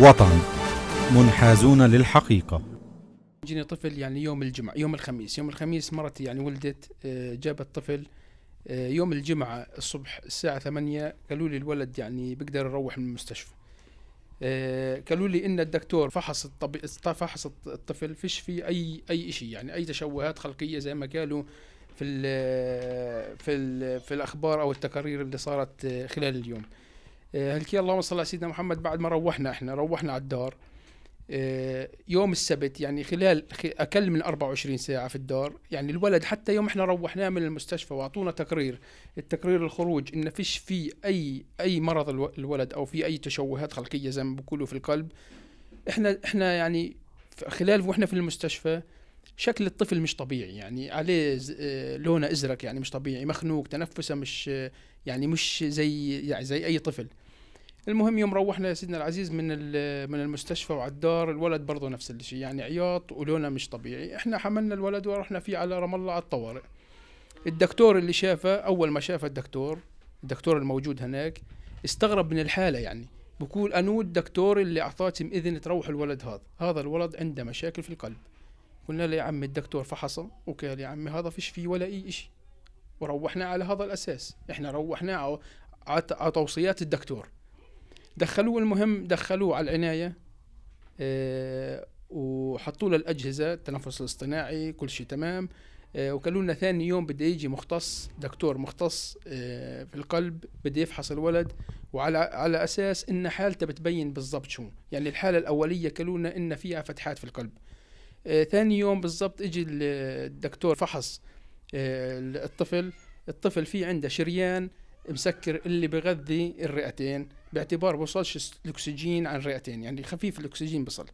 وطن منحازون للحقيقة جيني طفل يعني يوم الجمعة يوم الخميس يوم الخميس مرتي يعني ولدت آه، جابت طفل آه، يوم الجمعة الصبح الساعة ثمانية قالوا لي الولد يعني بيقدر يروح من المستشفى آه، قالوا لي ان الدكتور فحص الطبي... فحص الطفل فيش في اي اي شيء يعني اي تشوهات خلقيه زي ما قالوا في الـ في الـ في الاخبار او التقارير اللي صارت خلال اليوم إيه، هل كي اللهم صل على سيدنا محمد بعد ما روحنا احنا روحنا على الدار إيه، يوم السبت يعني خلال اقل من 24 ساعه في الدار يعني الولد حتى يوم احنا روحناه من المستشفى واعطونا تقرير التقرير الخروج ان فيش في اي اي مرض الولد او في اي تشوهات خلقيه زي ما بيقولوا في القلب احنا احنا يعني خلال واحنا في المستشفى شكل الطفل مش طبيعي يعني عليه إيه، لونه ازرق يعني مش طبيعي مخنوق تنفسه مش يعني مش زي يعني زي اي طفل المهم يوم روحنا يا سيدنا العزيز من من المستشفى وعلى الدار الولد برضه نفس الشيء يعني عياط ولونه مش طبيعي احنا حملنا الولد ورحنا فيه على رام الله على الطوارئ الدكتور اللي شافه اول ما شافه الدكتور الدكتور الموجود هناك استغرب من الحاله يعني بقول انو الدكتور اللي اعطاكم اذن تروح الولد هذا هذا الولد عنده مشاكل في القلب قلنا له يا عمي الدكتور فحصه وقال يا عمي هذا فيش فيه ولا اي شيء وروحنا على هذا الاساس احنا روحنا على توصيات الدكتور دخلوه المهم دخلوه على العنايه آه، وحطوا له الاجهزه التنفس الاصطناعي كل شيء تمام آه، وقالوا لنا ثاني يوم بده يجي مختص دكتور مختص آه في القلب بده يفحص الولد وعلى على اساس ان حالته بتبين بالضبط شو يعني الحاله الاوليه قالوا لنا ان فيها فتحات في القلب آه، ثاني يوم بالضبط اجى الدكتور فحص الطفل الطفل فيه عنده شريان مسكر اللي بغذي الرئتين باعتبار بوصلش الاكسجين عن الرئتين يعني خفيف الاكسجين بصل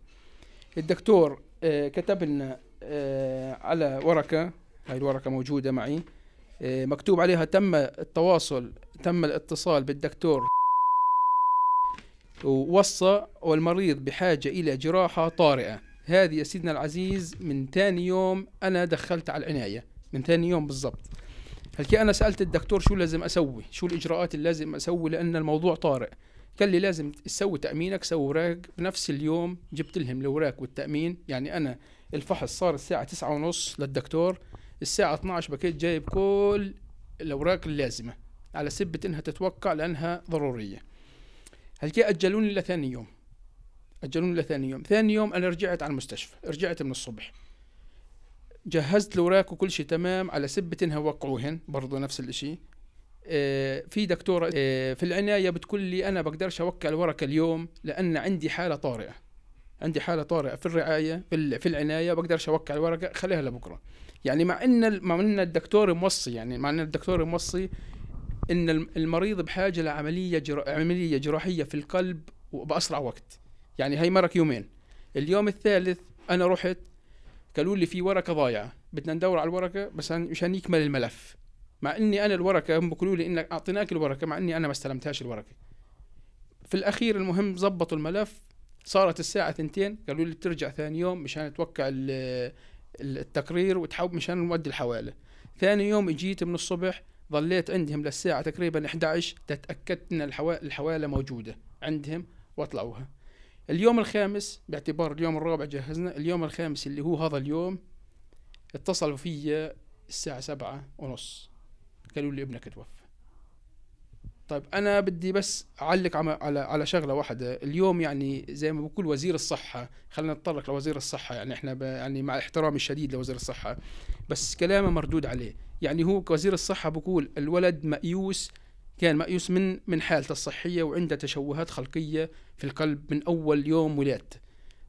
الدكتور آه، كتب لنا آه، على ورقه هاي الورقه موجوده معي آه، مكتوب عليها تم التواصل تم الاتصال بالدكتور ووصى والمريض بحاجة إلى جراحة طارئة هذه يا سيدنا العزيز من ثاني يوم أنا دخلت على العناية من ثاني يوم بالضبط هلكي انا سالت الدكتور شو لازم اسوي شو الاجراءات اللي لازم اسوي لان الموضوع طارئ قال لي لازم تسوي تامينك سوي اوراق بنفس اليوم جبت لهم الاوراق والتامين يعني انا الفحص صار الساعه تسعة ونص للدكتور الساعه 12 بكيت جايب كل الاوراق اللازمه على سبة انها تتوقع لانها ضروريه هلكي اجلوني لثاني يوم اجلوني لثاني يوم ثاني يوم انا رجعت على المستشفى رجعت من الصبح جهزت الاوراق وكل شيء تمام على انها وقعوهن برضو نفس الشيء آه، في دكتورة آه، في العناية بتقول لي أنا بقدرش أوقع الورقة اليوم لأن عندي حالة طارئة عندي حالة طارئة في الرعاية في العناية بقدرش أوقع الورقة خليها لبكرة يعني مع إن مع إن الدكتور موصي يعني مع إن الدكتور موصي إن المريض بحاجة لعملية جراح عملية جراحية في القلب وبأسرع وقت يعني هي مرك يومين اليوم الثالث أنا رحت قالوا لي في ورقه ضايعه بدنا ندور على الورقه بس مشان يكمل الملف مع اني انا الورقه هم بيقولوا لي انك اعطيناك الورقه مع اني انا ما استلمتهاش الورقه في الاخير المهم زبطوا الملف صارت الساعه ثنتين قالوا لي بترجع ثاني يوم مشان توقع التقرير وتحاول مشان نودي الحواله ثاني يوم اجيت من الصبح ظليت عندهم للساعه تقريبا 11 تتاكدت ان الحواله موجوده عندهم واطلعوها اليوم الخامس باعتبار اليوم الرابع جهزنا اليوم الخامس اللي هو هذا اليوم اتصلوا فيا الساعة سبعة ونص قالوا لي ابنك توفى طيب انا بدي بس اعلق على على شغله واحده اليوم يعني زي ما بقول وزير الصحه خلينا نتطرق لوزير الصحه يعني احنا يعني مع احترامي الشديد لوزير الصحه بس كلامه مردود عليه يعني هو كوزير الصحه بقول الولد مأيوس كان مأيوس من من حالته الصحية وعنده تشوهات خلقية في القلب من أول يوم ولادته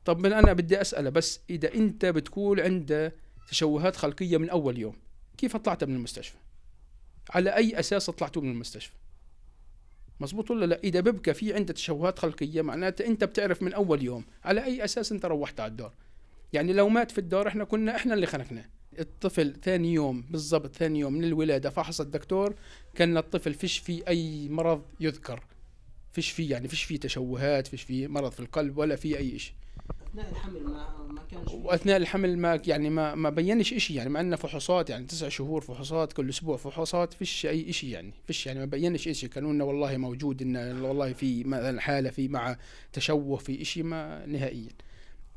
طب من أنا بدي أسأله بس إذا أنت بتقول عنده تشوهات خلقية من أول يوم كيف طلعت من المستشفى على أي أساس طلعتوا من المستشفى مزبوط ولا لا إذا ببكى في عنده تشوهات خلقية معناته أنت بتعرف من أول يوم على أي أساس أنت روحت على الدار يعني لو مات في الدار احنا كنا احنا اللي خنقناه الطفل ثاني يوم بالضبط ثاني يوم من الولاده فحص الدكتور كان الطفل فيش فيه اي مرض يذكر فيش فيه يعني فيش في تشوهات فيش في مرض في القلب ولا في اي شيء اثناء الحمل ما ما كانش واثناء الحمل ما يعني ما ما بينش شيء يعني ما عندنا فحوصات يعني تسع شهور فحوصات كل اسبوع فحوصات فيش اي شيء يعني فيش يعني ما بينش شيء كانوا لنا والله موجود ان والله في مثلا حاله في مع تشوه في شيء ما نهائيا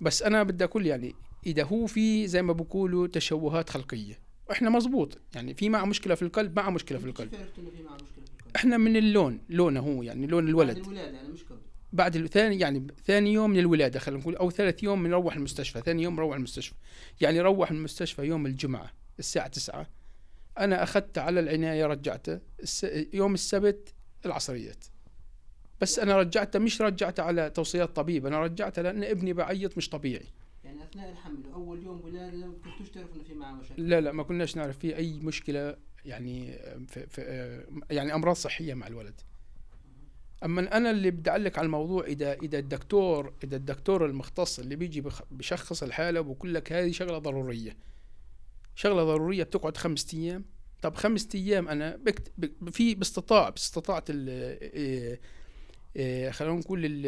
بس انا بدي اقول يعني اذا هو في زي ما بقولوا تشوهات خلقيه احنا مزبوط يعني في معه مشكله في القلب معه مشكله في القلب احنا من اللون لونه هو يعني لون الولد بعد الولاده يعني مش قبل بعد ثاني يعني ثاني يوم من الولاده خلينا نقول او ثالث يوم من روح المستشفى ثاني يوم روح المستشفى يعني روح المستشفى يوم الجمعه الساعه 9 انا اخذت على العنايه رجعته يوم السبت العصريات بس انا رجعته مش رجعته على توصيات طبيب انا رجعته لان ابني بعيط مش طبيعي يعني اثناء الحمل اول يوم ولاده ما كنتوش تعرفوا انه في معاه مشاكل لا لا ما كناش نعرف في اي مشكله يعني في في يعني امراض صحيه مع الولد اما انا اللي بدي اعلق على الموضوع اذا اذا الدكتور اذا الدكتور المختص اللي بيجي بشخص الحاله وبقول لك هذه شغله ضروريه شغله ضروريه بتقعد خمسة ايام طب خمسة ايام انا بكت في باستطاع باستطاعه آه، آه، خلينا نقول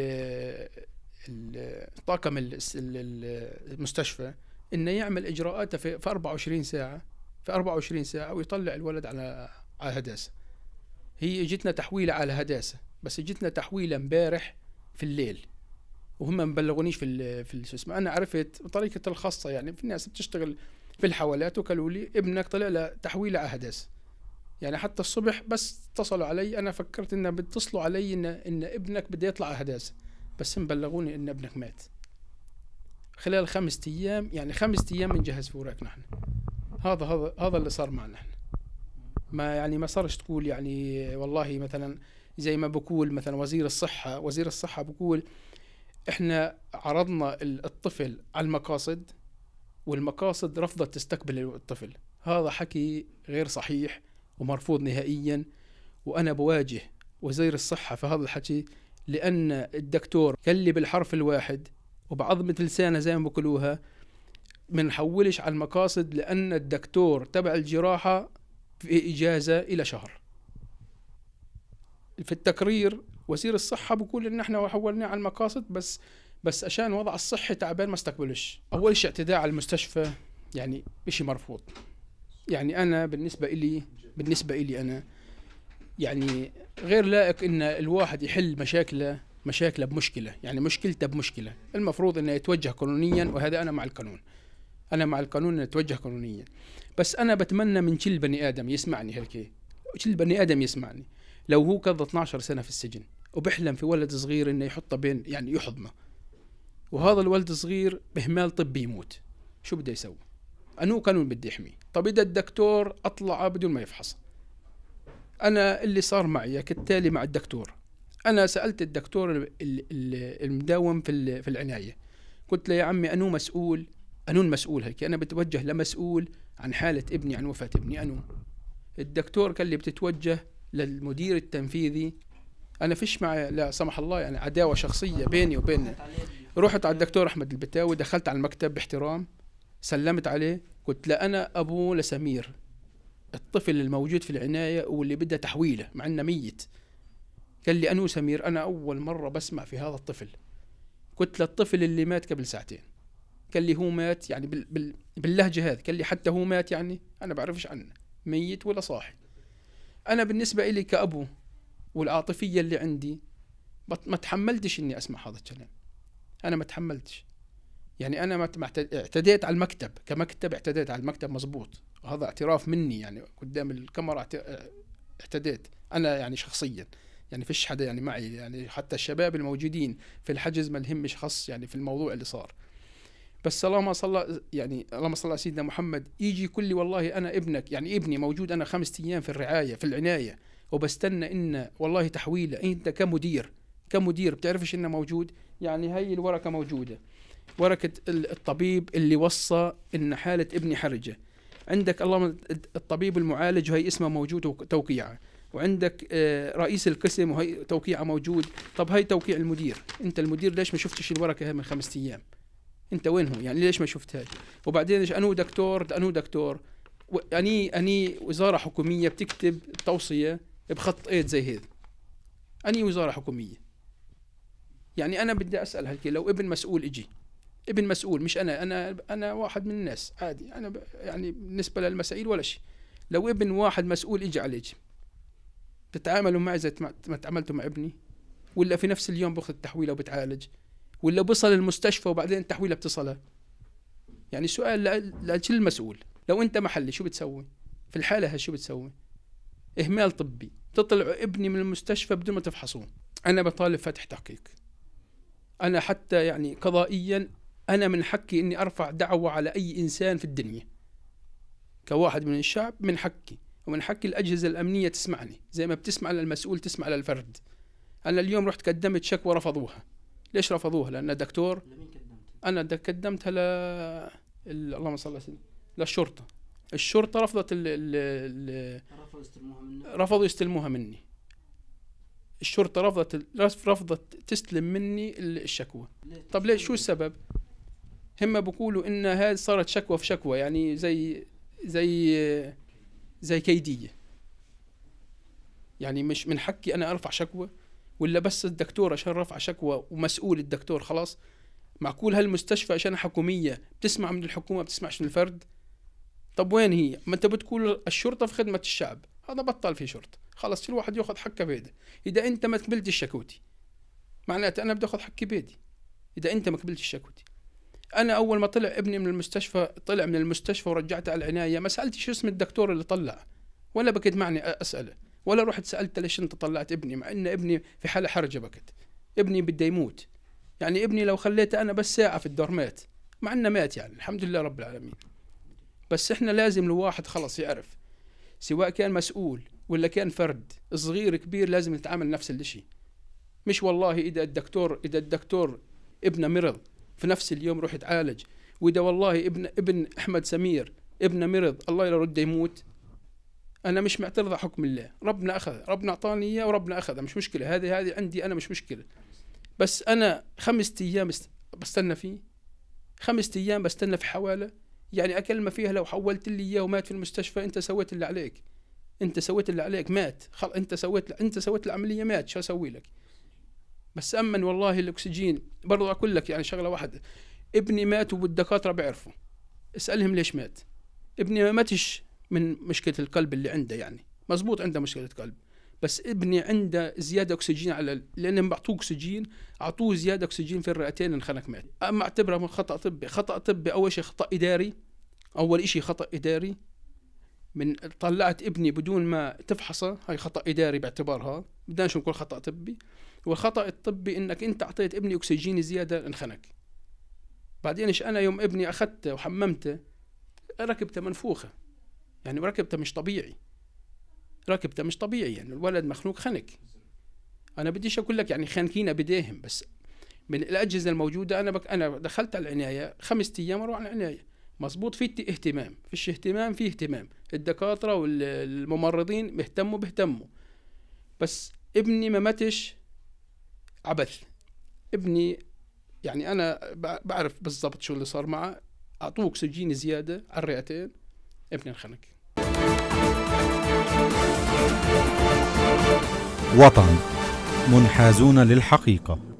طاقم المستشفى انه يعمل اجراءاته في 24 ساعه في 24 ساعه ويطلع الولد على على هداسه هي اجتنا تحويله على هداسه بس اجتنا تحويله امبارح في الليل وهم ما بلغونيش في في شو اسمه انا عرفت بطريقه الخاصه يعني في الناس بتشتغل في الحوالات وقالوا لي ابنك طلع له تحويله على هداسه يعني حتى الصبح بس اتصلوا علي انا فكرت انه بيتصلوا علي ان ان ابنك بده يطلع على هداسه بس بلغوني ان ابنك مات خلال خمسة ايام يعني خمسة ايام بنجهز في اوراقنا نحن هذا هذا هذا اللي صار معنا نحن ما يعني ما صارش تقول يعني والله مثلا زي ما بقول مثلا وزير الصحة وزير الصحة بقول احنا عرضنا الطفل على المقاصد والمقاصد رفضت تستقبل الطفل هذا حكي غير صحيح ومرفوض نهائيا وانا بواجه وزير الصحة في هذا الحكي لأن الدكتور كلي بالحرف الواحد وبعظمة لسانه زي ما بقولوها ما على المقاصد لأن الدكتور تبع الجراحة في إجازة إلى شهر في التقرير وزير الصحة بقول إن إحنا حولناه على المقاصد بس بس عشان وضع الصحي تعبان ما استقبلش أول شيء اعتداء على المستشفى يعني إشي مرفوض يعني أنا بالنسبة إلي بالنسبة إلي أنا يعني غير لائق ان الواحد يحل مشاكله مشاكله بمشكله يعني مشكلته بمشكله المفروض انه يتوجه قانونيا وهذا انا مع القانون انا مع القانون انه يتوجه قانونيا بس انا بتمنى من كل بني ادم يسمعني هيك كل بني ادم يسمعني لو هو قضى 12 سنه في السجن وبحلم في ولد صغير انه يحطه بين يعني يحضنه وهذا الولد الصغير باهمال طبي يموت شو بده يسوي؟ انو قانون بدي يحميه؟ طب اذا الدكتور اطلع بدون ما يفحصه انا اللي صار معي كالتالي مع الدكتور انا سالت الدكتور المداوم في في العنايه قلت له يا عمي انو مسؤول انو المسؤول هيك انا بتوجه لمسؤول عن حاله ابني عن وفاه ابني انو الدكتور قال لي بتتوجه للمدير التنفيذي انا فيش مع لا سمح الله يعني عداوه شخصيه بيني وبين رحت على الدكتور احمد البتاوي دخلت على المكتب باحترام سلمت عليه قلت له انا ابو لسمير الطفل الموجود في العنايه واللي بدأ تحويله مع انه ميت قال لي انو سمير انا اول مره بسمع في هذا الطفل قلت للطفل اللي مات قبل ساعتين قال لي هو مات يعني بال بال باللهجه هذه قال لي حتى هو مات يعني انا بعرفش عنه ميت ولا صاحي انا بالنسبه إلي كابو والعاطفيه اللي عندي ما تحملتش اني اسمع هذا الكلام انا ما تحملتش يعني انا ما اعتديت على المكتب كمكتب اعتديت على المكتب مزبوط وهذا اعتراف مني يعني قدام الكاميرا اعتديت انا يعني شخصيا يعني فيش حدا يعني معي يعني حتى الشباب الموجودين في الحجز ما لهمش خص يعني في الموضوع اللي صار بس اللهم صلى يعني اللهم صلى على سيدنا محمد يجي يقول لي والله انا ابنك يعني ابني موجود انا خمسة ايام في الرعايه في العنايه وبستنى ان والله تحويله انت كمدير كمدير بتعرفش انه موجود يعني هي الورقه موجوده ورقه الطبيب اللي وصى ان حاله ابني حرجه عندك اللهم الطبيب المعالج وهي اسمه موجود توقيعه وعندك آه، رئيس القسم وهي توقيعه موجود طب هي توقيع المدير انت المدير ليش ما شفتش الورقه هي من خمسة ايام انت وين هو يعني ليش ما شفتهاش وبعدين انو دكتور انو دكتور اني اني وزاره حكوميه بتكتب توصيه بخط ايد زي هذا اني وزاره حكوميه يعني انا بدي اسال هالكي لو ابن مسؤول اجي ابن مسؤول مش انا انا انا واحد من الناس عادي انا يعني بالنسبه للمسائل ولا شيء لو ابن واحد مسؤول اجى عليك بتتعاملوا معي زي ما تعاملتوا مع ابني ولا في نفس اليوم باخذ التحويله وبتعالج ولا بصل المستشفى وبعدين التحويله بتصلها يعني سؤال لاجل المسؤول لو انت محلي شو بتسوي في الحاله هاي شو بتسوي اهمال طبي تطلع ابني من المستشفى بدون ما تفحصوه انا بطالب فتح تحقيق أنا حتى يعني قضائيا أنا من حقي إني أرفع دعوة على أي إنسان في الدنيا كواحد من الشعب من حقي ومن حقي الأجهزة الأمنية تسمعني زي ما بتسمع للمسؤول تسمع للفرد أنا اليوم رحت قدمت شكوى رفضوها ليش رفضوها لأن دكتور أنا قدمتها ل اللهم صل على للشرطة الشرطة رفضت ال... ال... ال... رفضوا يستلموها مني الشرطه رفضت رفضت تستلم مني الشكوى طب ليش شو السبب هم بقولوا ان هذه صارت شكوى في شكوى يعني زي زي زي كيديه يعني مش من حقي انا ارفع شكوى ولا بس الدكتور عشان رفع شكوى ومسؤول الدكتور خلاص معقول هالمستشفى عشان حكوميه بتسمع من الحكومه بتسمعش من الفرد طب وين هي ما انت بتقول الشرطه في خدمه الشعب هذا بطل في شرطه خلص كل واحد ياخذ حقه بيده اذا انت ما قبلت الشكوتي معناته انا بدي اخذ حقي بيدي اذا انت ما قبلت الشكوتي انا اول ما طلع ابني من المستشفى طلع من المستشفى ورجعته على العنايه ما سالت شو اسم الدكتور اللي طلع ولا بكيت معني اساله ولا رحت سالته ليش انت طلعت ابني مع ان ابني في حاله حرجه بكت ابني بده يموت يعني ابني لو خليته انا بس ساعه في الدور مات مع انه مات يعني الحمد لله رب العالمين بس احنا لازم الواحد خلص يعرف سواء كان مسؤول ولا كان فرد صغير كبير لازم نتعامل نفس الشيء مش والله اذا الدكتور اذا الدكتور ابن مرض في نفس اليوم روح يتعالج واذا والله ابن ابن احمد سمير ابن مرض الله يرده يموت انا مش معترض على حكم الله ربنا اخذ ربنا اعطاني اياه وربنا اخذ مش مشكله هذه هذه عندي انا مش مشكله بس انا خمسة ايام بستنى فيه خمسة ايام بستنى في حواله يعني اكل ما فيها لو حولت لي اياه ومات في المستشفى انت سويت اللي عليك انت سويت اللي عليك مات خل انت سويت انت سويت العمليه مات شو اسوي لك بس امن والله الاكسجين برضه اقول لك يعني شغله واحده ابني مات والدكاتره بيعرفوا اسالهم ليش مات ابني ما ماتش من مشكله القلب اللي عنده يعني مزبوط عنده مشكله قلب بس ابني عنده زياده اكسجين على لان معطوه اكسجين اعطوه زياده اكسجين في الرئتين انخنق مات اما اعتبره خطا طبي خطا طبي اول شيء خطا اداري اول شيء خطا اداري من طلعت ابني بدون ما تفحصه هاي خطا اداري باعتبارها بدناش نقول خطا طبي والخطا الطبي انك انت اعطيت ابني اكسجين زياده انخنق بعدين ايش انا يوم ابني اخذته وحممته ركبته منفوخه يعني ركبته مش طبيعي راكبته مش طبيعي يعني الولد مخنوق خنق انا بديش اقول لك يعني خانكينا بديهم بس من الاجهزه الموجوده انا بك انا دخلت على العنايه خمس ايام اروح على العنايه مظبوط في اهتمام فيش اهتمام في اهتمام الدكاتره والممرضين بيهتموا بيهتموا بس ابني ما متش عبث ابني يعني انا بعرف بالضبط شو اللي صار معه اعطوه اكسجين زياده على الرئتين ابني انخنق وطن منحازون للحقيقه